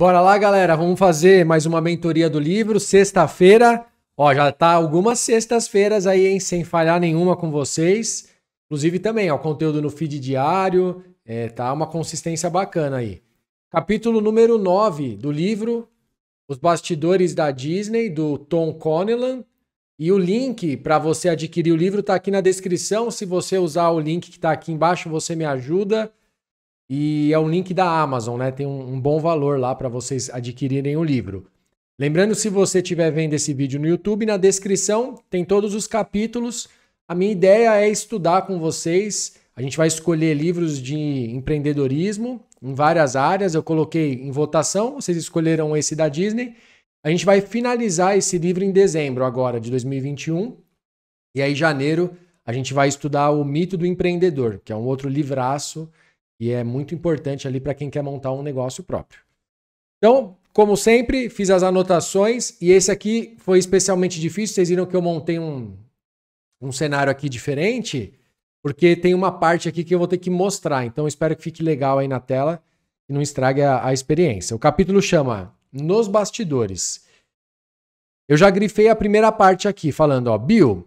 Bora lá, galera. Vamos fazer mais uma mentoria do livro. Sexta-feira. Ó, já tá algumas sextas-feiras aí, hein? Sem falhar nenhuma com vocês. Inclusive também, ó, conteúdo no feed diário. É, tá uma consistência bacana aí. Capítulo número 9 do livro, Os Bastidores da Disney, do Tom Conelan. E o link para você adquirir o livro está aqui na descrição. Se você usar o link que está aqui embaixo, você me ajuda. E é um link da Amazon, né? Tem um, um bom valor lá para vocês adquirirem o livro. Lembrando, se você estiver vendo esse vídeo no YouTube, na descrição tem todos os capítulos. A minha ideia é estudar com vocês. A gente vai escolher livros de empreendedorismo em várias áreas. Eu coloquei em votação, vocês escolheram esse da Disney. A gente vai finalizar esse livro em dezembro agora de 2021. E aí, janeiro, a gente vai estudar o mito do empreendedor, que é um outro livraço e é muito importante ali para quem quer montar um negócio próprio. Então, como sempre, fiz as anotações e esse aqui foi especialmente difícil. Vocês viram que eu montei um, um cenário aqui diferente, porque tem uma parte aqui que eu vou ter que mostrar. Então, espero que fique legal aí na tela e não estrague a, a experiência. O capítulo chama Nos Bastidores. Eu já grifei a primeira parte aqui, falando, ó, Bill,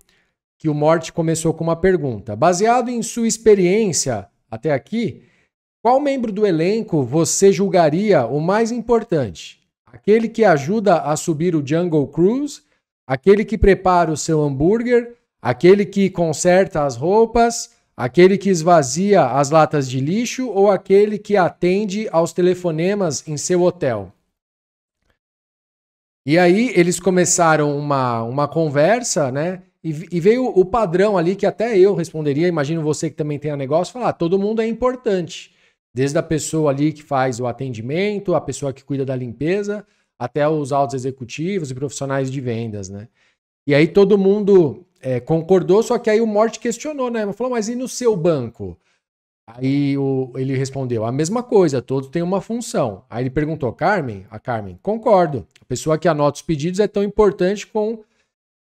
que o Morte começou com uma pergunta. Baseado em sua experiência até aqui, qual membro do elenco você julgaria o mais importante? Aquele que ajuda a subir o Jungle Cruise? Aquele que prepara o seu hambúrguer? Aquele que conserta as roupas? Aquele que esvazia as latas de lixo? Ou aquele que atende aos telefonemas em seu hotel? E aí eles começaram uma, uma conversa, né? E, e, veio o padrão ali que até eu responderia, imagino você que também tenha negócio, falar: ah, todo mundo é importante. Desde a pessoa ali que faz o atendimento, a pessoa que cuida da limpeza, até os altos executivos e profissionais de vendas, né? E aí todo mundo é, concordou, só que aí o Morte questionou, né? Falou, mas e no seu banco? Aí o, ele respondeu, a mesma coisa, todo tem uma função. Aí ele perguntou, Carmen? A Carmen, concordo. A pessoa que anota os pedidos é tão importante, com,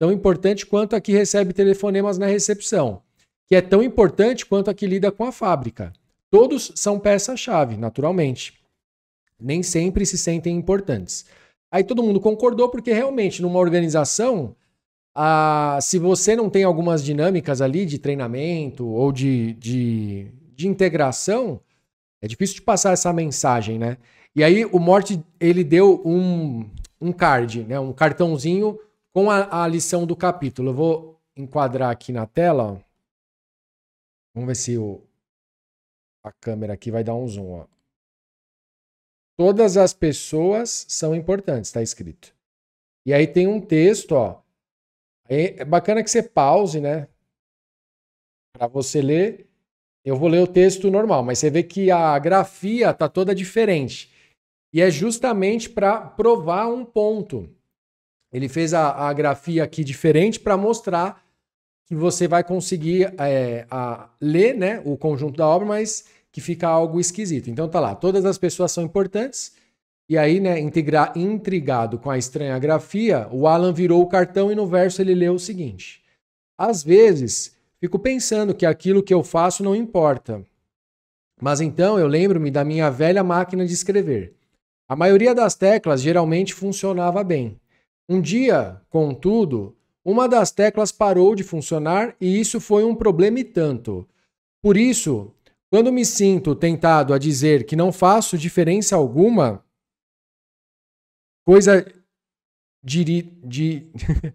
tão importante quanto a que recebe telefonemas na recepção, que é tão importante quanto a que lida com a fábrica. Todos são peça-chave, naturalmente. Nem sempre se sentem importantes. Aí todo mundo concordou, porque realmente, numa organização, se você não tem algumas dinâmicas ali de treinamento ou de, de, de, integração, é difícil de passar essa mensagem, né? E aí o Morte ele deu um, um card, né? um cartãozinho com a, a lição do capítulo. Eu vou enquadrar aqui na tela. Ó. Vamos ver se o, a câmera aqui vai dar um zoom, ó. Todas as pessoas são importantes, está escrito. E aí tem um texto, ó. É, é bacana que você pause, né? Para você ler. Eu vou ler o texto normal, mas você vê que a grafia tá toda diferente. E é justamente para provar um ponto. Ele fez a, a grafia aqui diferente para mostrar que você vai conseguir é, a, ler né, o conjunto da obra, mas que fica algo esquisito. Então tá lá, todas as pessoas são importantes. E aí, né, integra, intrigado com a estranha grafia, o Alan virou o cartão e no verso ele leu o seguinte: Às vezes fico pensando que aquilo que eu faço não importa. Mas então eu lembro-me da minha velha máquina de escrever. A maioria das teclas geralmente funcionava bem. Um dia, contudo, uma das teclas parou de funcionar e isso foi um problema e tanto. Por isso, quando me sinto tentado a dizer que não faço diferença alguma, coisa diri, de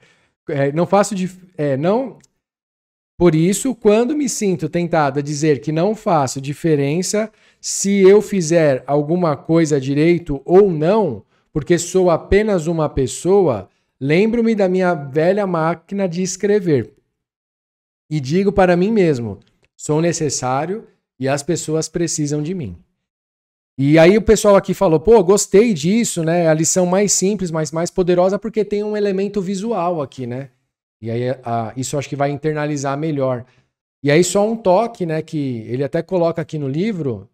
é, não faço de, é, não por isso, quando me sinto tentado a dizer que não faço diferença se eu fizer alguma coisa direito ou não, porque sou apenas uma pessoa, Lembro-me da minha velha máquina de escrever e digo para mim mesmo: sou necessário e as pessoas precisam de mim. E aí o pessoal aqui falou: pô, gostei disso, né? A lição mais simples, mas mais poderosa, porque tem um elemento visual aqui, né? E aí a, isso acho que vai internalizar melhor. E aí só um toque, né? Que ele até coloca aqui no livro,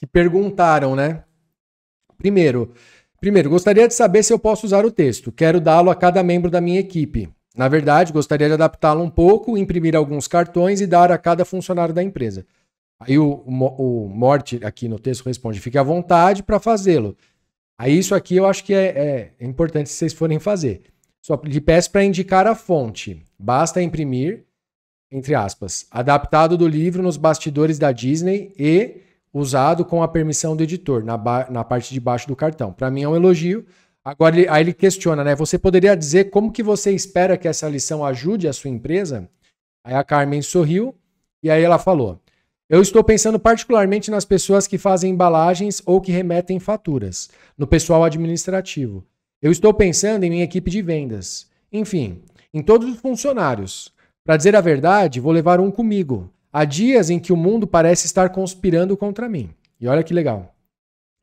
que perguntaram, né? Primeiro, Primeiro, gostaria de saber se eu posso usar o texto. Quero dá-lo a cada membro da minha equipe. Na verdade, gostaria de adaptá-lo um pouco, imprimir alguns cartões e dar a cada funcionário da empresa. Aí o, o, o Morte aqui no texto responde: fique à vontade para fazê-lo. Aí isso aqui eu acho que é, é, é importante se vocês forem fazer. Só lhe peço para indicar a fonte. Basta imprimir, entre aspas, adaptado do livro nos bastidores da Disney e usado com a permissão do editor, na, na parte de baixo do cartão. Para mim é um elogio. Agora, ele, aí ele questiona, né? Você poderia dizer como que você espera que essa lição ajude a sua empresa? Aí a Carmen sorriu e aí ela falou: Eu estou pensando particularmente nas pessoas que fazem embalagens ou que remetem faturas, no pessoal administrativo. Eu estou pensando em minha equipe de vendas. Enfim, em todos os funcionários. Para dizer a verdade, vou levar um comigo. Há dias em que o mundo parece estar conspirando contra mim. E olha que legal.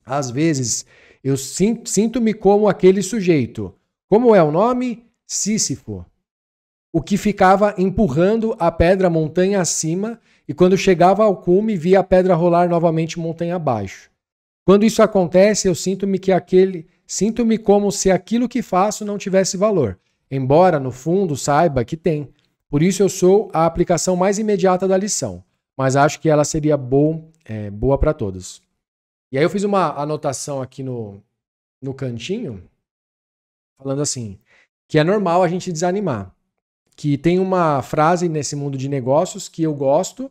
Às vezes eu sinto-me como aquele sujeito. Como é o nome? Sísifo. O que ficava empurrando a pedra montanha acima e quando chegava ao cume via a pedra rolar novamente montanha abaixo. Quando isso acontece, eu sinto-me que aquele, sinto-me como se aquilo que faço não tivesse valor, embora no fundo saiba que tem. Por isso eu sou a aplicação mais imediata da lição, mas acho que ela seria bom, é, boa para todos. E aí eu fiz uma anotação aqui no, no cantinho, falando assim, que é normal a gente desanimar. Que tem uma frase nesse mundo de negócios que eu gosto,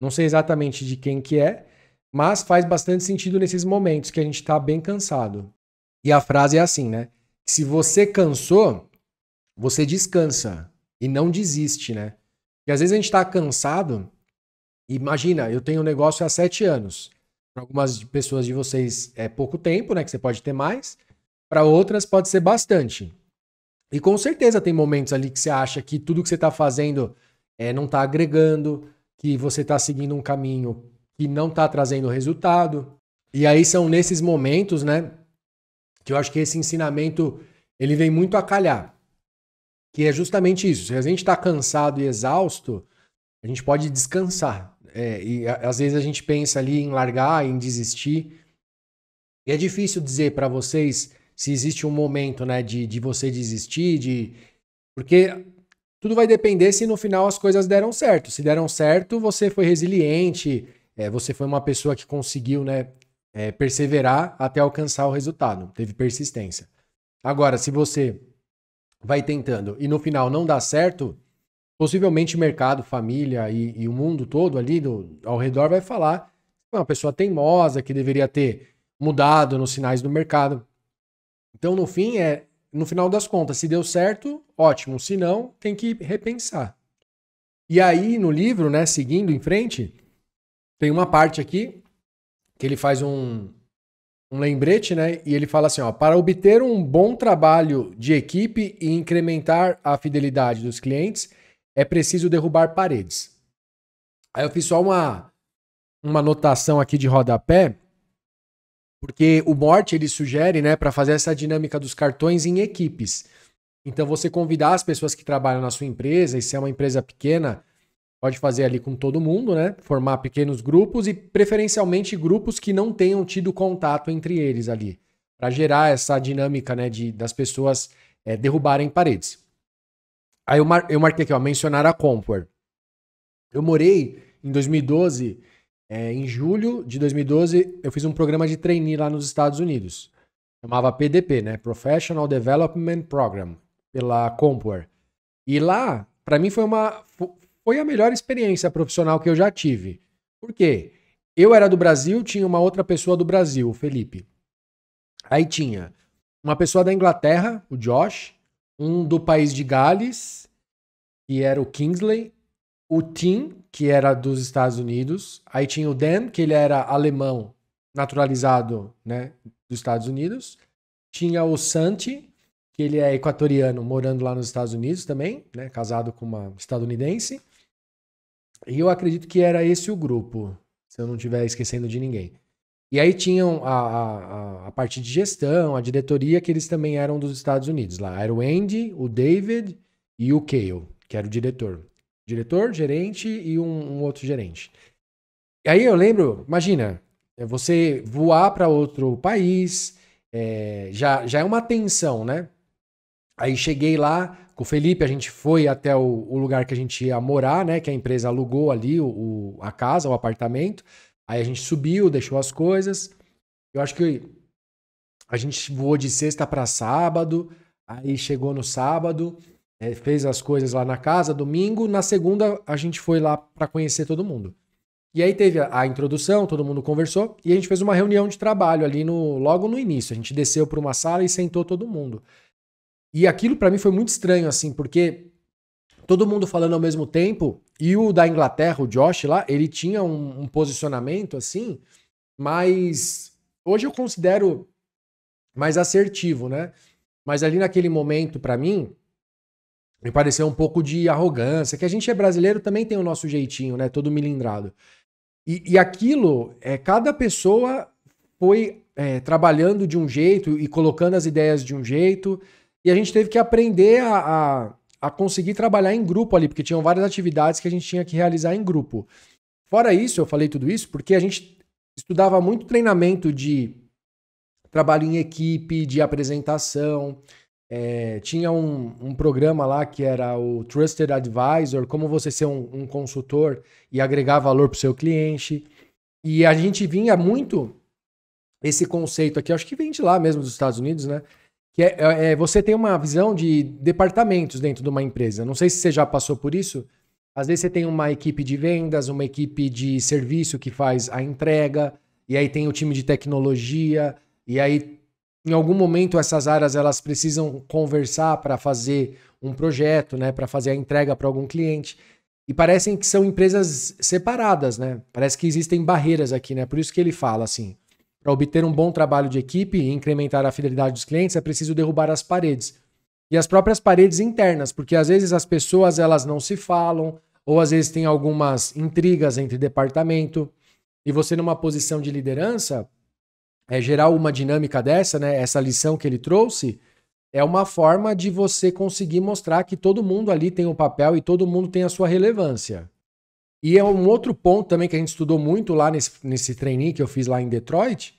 não sei exatamente de quem que é, mas faz bastante sentido nesses momentos que a gente está bem cansado. E a frase é assim, né? Se você cansou, você descansa e não desiste, né? Porque às vezes a gente tá cansado. Imagina, eu tenho um negócio há sete anos. Para algumas pessoas de vocês é pouco tempo, né? Que você pode ter mais. Para outras pode ser bastante. E com certeza tem momentos ali que você acha que tudo que você está fazendo é, não está agregando, que você está seguindo um caminho que não está trazendo resultado. E aí são nesses momentos, né, que eu acho que esse ensinamento ele vem muito a calhar que é justamente isso. Se a gente está cansado e exausto, a gente pode descansar. É, e a, às vezes a gente pensa ali em largar, em desistir. E é difícil dizer para vocês se existe um momento né, de, de você desistir, de porque tudo vai depender se no final as coisas deram certo. Se deram certo, você foi resiliente, é, você foi uma pessoa que conseguiu né, é, perseverar até alcançar o resultado, teve persistência. Agora, se você vai tentando e no final não dá certo, possivelmente mercado, família e, e o mundo todo ali do, ao redor vai falar que é uma pessoa teimosa que deveria ter mudado nos sinais do mercado. Então, no fim, é no final das contas, se deu certo, ótimo. Se não, tem que repensar. E aí, no livro, né, seguindo em frente, tem uma parte aqui que ele faz um, um lembrete, né? E ele fala assim: ó, para obter um bom trabalho de equipe e incrementar a fidelidade dos clientes, é preciso derrubar paredes. Aí eu fiz só uma, uma anotação aqui de rodapé, porque o Morte ele sugere, né, para fazer essa dinâmica dos cartões em equipes. Então você convidar as pessoas que trabalham na sua empresa, e se é uma empresa pequena, Pode fazer ali com todo mundo, né? Formar pequenos grupos e preferencialmente grupos que não tenham tido contato entre eles ali, para gerar essa dinâmica, né, de das pessoas é, derrubarem paredes. Aí eu, mar, eu marquei aqui, ó, mencionar a Compware. Eu morei em 2012, é, eh, em julho de 2012, eu fiz um programa de trainee lá nos Estados Unidos. Chamava PDP, né? Professional Development Program, pela Compware. E lá, para mim foi uma foi a melhor experiência profissional que eu já tive. Por quê? Eu era do Brasil, tinha uma outra pessoa do Brasil, o Felipe. Aí tinha uma pessoa da Inglaterra, o Josh, um do país de Gales, que era o Kingsley, o Tim, que era dos Estados Unidos, aí tinha o Dan, que ele era alemão naturalizado, né, dos Estados Unidos, tinha o Santi, que ele é equatoriano, morando lá nos Estados Unidos também, né, casado com uma estadunidense, e eu acredito que era esse o grupo, se eu não estiver esquecendo de ninguém. E aí tinham a, a, a, parte de gestão, a diretoria, que eles também eram dos Estados Unidos. Lá era o Andy, o David e o Cale, que era o diretor. Diretor, gerente e um, um outro gerente. E aí eu lembro, imagina, é você voar para outro país, é, já, já é uma tensão, né? Aí cheguei lá com o Felipe, a gente foi até o, o, lugar que a gente ia morar, né? Que a empresa alugou ali o, o, a casa, o apartamento. Aí a gente subiu, deixou as coisas. Eu acho que a gente voou de sexta para sábado. Aí chegou no sábado, é, fez as coisas lá na casa. Domingo, na segunda, a gente foi lá para conhecer todo mundo. E aí teve a, a introdução, todo mundo conversou e a gente fez uma reunião de trabalho ali no logo no início. A gente desceu para uma sala e sentou todo mundo. E aquilo para mim foi muito estranho, assim, porque todo mundo falando ao mesmo tempo, e o da Inglaterra, o Josh lá, ele tinha um, um posicionamento assim, mas hoje eu considero mais assertivo, né? Mas ali naquele momento, para mim, me pareceu um pouco de arrogância, que a gente é brasileiro também tem o nosso jeitinho, né? Todo milindrado. E, e aquilo, é, cada pessoa foi é, trabalhando de um jeito e colocando as ideias de um jeito. E a gente teve que aprender a, a, a conseguir trabalhar em grupo ali, porque tinham várias atividades que a gente tinha que realizar em grupo. Fora isso, eu falei tudo isso porque a gente estudava muito treinamento de trabalho em equipe, de apresentação. É, tinha um, um, programa lá que era o Trusted Advisor, como você ser um, um consultor e agregar valor para o seu cliente. E a gente vinha muito esse conceito aqui, acho que vem de lá mesmo dos Estados Unidos, né? que é, é, é, você tem uma visão de departamentos dentro de uma empresa. Não sei se você já passou por isso. Às vezes você tem uma equipe de vendas, uma equipe de serviço que faz a entrega, e aí tem o time de tecnologia, e aí em algum momento essas áreas elas precisam conversar para fazer um projeto, né, para fazer a entrega para algum cliente. E parecem que são empresas separadas, né? Parece que existem barreiras aqui, né? Por isso que ele fala assim. Para obter um bom trabalho de equipe e incrementar a fidelidade dos clientes, é preciso derrubar as paredes. E as próprias paredes internas, porque às vezes as pessoas elas não se falam, ou às vezes tem algumas intrigas entre departamento. E você numa posição de liderança, é gerar uma dinâmica dessa, né? Essa lição que ele trouxe é uma forma de você conseguir mostrar que todo mundo ali tem um papel e todo mundo tem a sua relevância. E é um outro ponto também que a gente estudou muito lá nesse, nesse treininho que eu fiz lá em Detroit,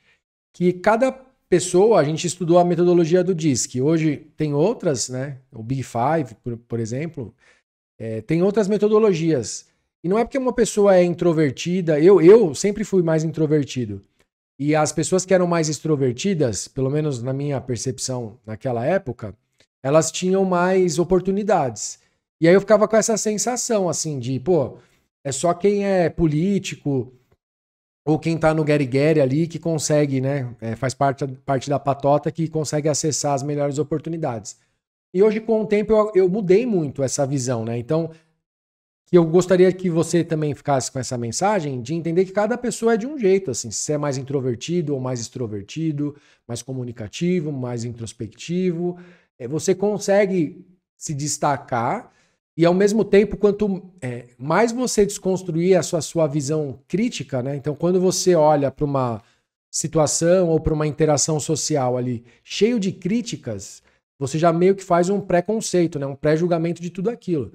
que cada pessoa, a gente estudou a metodologia do DISC. Hoje tem outras, né? O Big Five, por, por exemplo, é, tem outras metodologias. E não é porque uma pessoa é introvertida, eu, eu sempre fui mais introvertido. E as pessoas que eram mais extrovertidas, pelo menos na minha percepção naquela época, elas tinham mais oportunidades. E aí eu ficava com essa sensação, assim, de, pô, é só quem é político ou quem tá no Gary ali que consegue, né? É, faz parte, parte da patota que consegue acessar as melhores oportunidades. E hoje, com o tempo, eu, eu mudei muito essa visão, né? Então, eu gostaria que você também ficasse com essa mensagem de entender que cada pessoa é de um jeito, assim, se você é mais introvertido ou mais extrovertido, mais comunicativo, mais introspectivo, é, você consegue se destacar e ao mesmo tempo, quanto é, mais você desconstruir a sua, sua visão crítica, né? Então, quando você olha para uma situação ou para uma interação social ali cheio de críticas, você já meio que faz um preconceito, né? um pré-julgamento de tudo aquilo.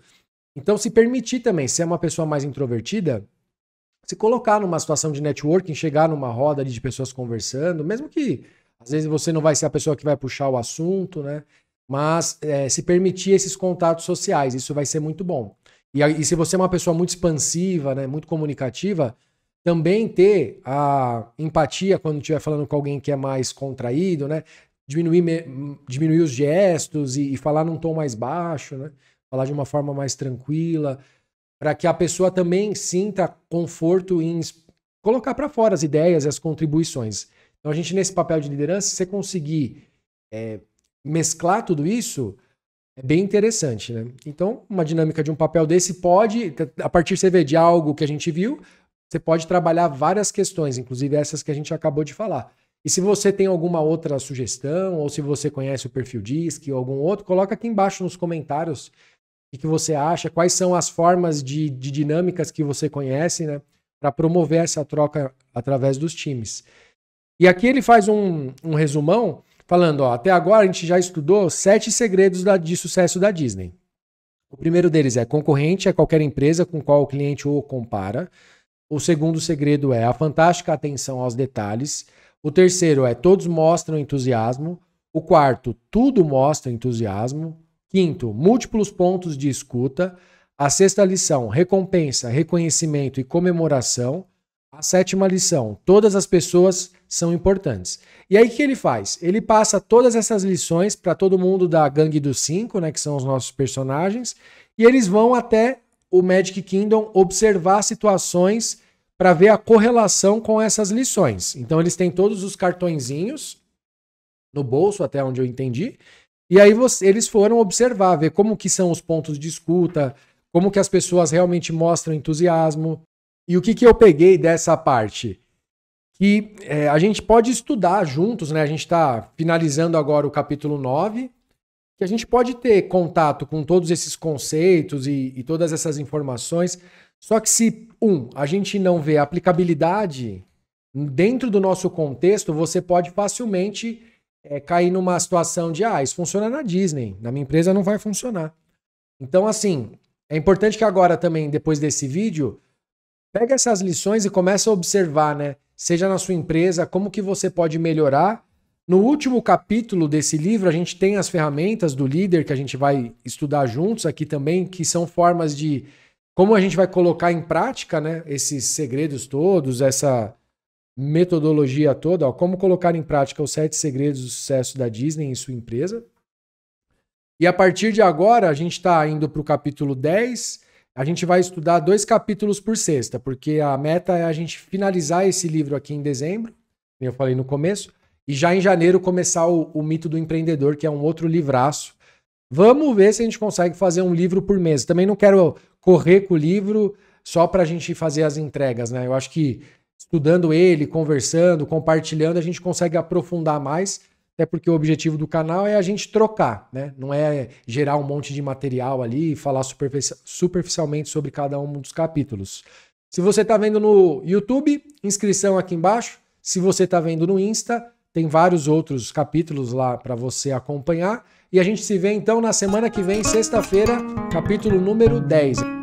Então, se permitir também, se é uma pessoa mais introvertida, se colocar numa situação de networking, chegar numa roda ali de pessoas conversando, mesmo que às vezes você não vai ser a pessoa que vai puxar o assunto, né? mas é, se permitir esses contatos sociais, isso vai ser muito bom. E, e, se você é uma pessoa muito expansiva, né, muito comunicativa, também ter a empatia quando estiver falando com alguém que é mais contraído, né? Diminuir, diminuir os gestos e, e, falar num tom mais baixo, né? Falar de uma forma mais tranquila, para que a pessoa também sinta conforto em colocar para fora as ideias e as contribuições. Então a gente nesse papel de liderança, se você conseguir é, mesclar tudo isso é bem interessante, né? Então, uma dinâmica de um papel desse pode, a partir você ver de algo que a gente viu, você pode trabalhar várias questões, inclusive essas que a gente acabou de falar. E se você tem alguma outra sugestão, ou se você conhece o perfil DISC ou algum outro, coloca aqui embaixo nos comentários o que você acha, quais são as formas de, de dinâmicas que você conhece, né? Para promover essa troca através dos times. E aqui ele faz um, um resumão falando: ó, até agora a gente já estudou sete segredos da, de sucesso da Disney. O primeiro deles é concorrente é qualquer empresa com qual o cliente o compara. O segundo segredo é a fantástica atenção aos detalhes. O terceiro é todos mostram entusiasmo. O quarto, tudo mostra entusiasmo. Quinto, múltiplos pontos de escuta. A sexta lição, recompensa, reconhecimento e comemoração. A sétima lição, todas as pessoas são importantes. E aí o que ele faz? Ele passa todas essas lições para todo mundo da Gangue dos Cinco, né, que são os nossos personagens, e eles vão até o Magic Kingdom observar situações para ver a correlação com essas lições. Então eles têm todos os cartõezinhos no bolso, até onde eu entendi, e aí você, eles foram observar, ver como que são os pontos de escuta, como que as pessoas realmente mostram entusiasmo. E o que, que eu peguei dessa parte? que é, a gente pode estudar juntos, né? A gente está finalizando agora o capítulo 9, que a gente pode ter contato com todos esses conceitos e, e todas essas informações. Só que se, um, a gente não vê aplicabilidade dentro do nosso contexto, você pode facilmente é, cair numa situação de, ah, isso funciona na Disney, na minha empresa não vai funcionar. Então, assim, é importante que agora também, depois desse vídeo, pegue essas lições e comece a observar, né? seja na sua empresa, como que você pode melhorar. No último capítulo desse livro, a gente tem as ferramentas do líder que a gente vai estudar juntos aqui também, que são formas de como a gente vai colocar em prática né, esses segredos todos, essa metodologia toda, ó, como colocar em prática os sete segredos do sucesso da Disney em sua empresa. E a partir de agora, a gente está indo para o capítulo 10, a gente vai estudar dois capítulos por sexta, porque a meta é a gente finalizar esse livro aqui em dezembro, como eu falei no começo, e já em janeiro começar o, o Mito do Empreendedor, que é um outro livraço. Vamos ver se a gente consegue fazer um livro por mês. Também não quero correr com o livro só para a gente fazer as entregas, né? Eu acho que estudando ele, conversando, compartilhando, a gente consegue aprofundar mais até porque o objetivo do canal é a gente trocar, né? Não é gerar um monte de material ali e falar superficialmente sobre cada um dos capítulos. Se você está vendo no YouTube, inscrição aqui embaixo. Se você está vendo no Insta, tem vários outros capítulos lá para você acompanhar. E a gente se vê então na semana que vem, sexta-feira, capítulo número 10.